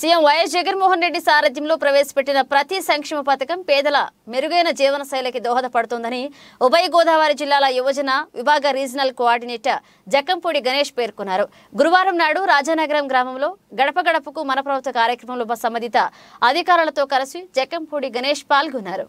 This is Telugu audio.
సీఎం వైఎస్ జగన్మోహన్ రెడ్డి సారథ్యంలో ప్రవేశపెట్టిన ప్రతి సంక్షేమ పథకం పేదల మెరుగైన జీవన శైలికి దోహదపడుతోందని ఉభయ గోదావరి జిల్లాల యువజన విభాగ రీజనల్ కోఆర్డినేటర్ జక్కంపూడి గణేష్ పేర్కొన్నారు గురువారం నాడు రాజానగరం గ్రామంలో గడప గడపకు మన ప్రభుత్వ కార్యక్రమంలో సంబంధిత అధికారులతో కలిసి జక్కంపూడి గణేష్ పాల్గొన్నారు